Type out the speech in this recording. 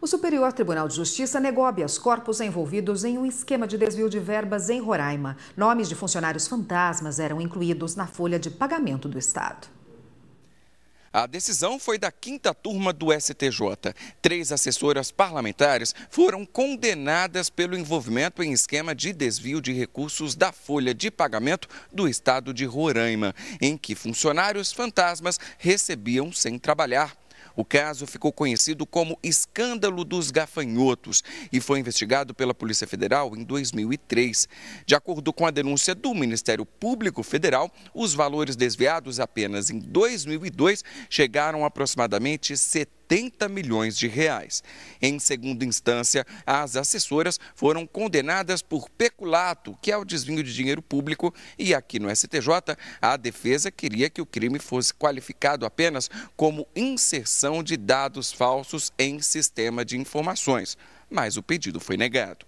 O Superior Tribunal de Justiça negou habeas corpus envolvidos em um esquema de desvio de verbas em Roraima. Nomes de funcionários fantasmas eram incluídos na folha de pagamento do Estado. A decisão foi da quinta turma do STJ. Três assessoras parlamentares foram condenadas pelo envolvimento em esquema de desvio de recursos da folha de pagamento do estado de Roraima, em que funcionários fantasmas recebiam sem trabalhar o caso ficou conhecido como Escândalo dos Gafanhotos e foi investigado pela Polícia Federal em 2003. De acordo com a denúncia do Ministério Público Federal, os valores desviados apenas em 2002 chegaram a aproximadamente 70 70 milhões de reais. Em segunda instância, as assessoras foram condenadas por peculato, que é o desvio de dinheiro público, e aqui no STJ, a defesa queria que o crime fosse qualificado apenas como inserção de dados falsos em sistema de informações, mas o pedido foi negado.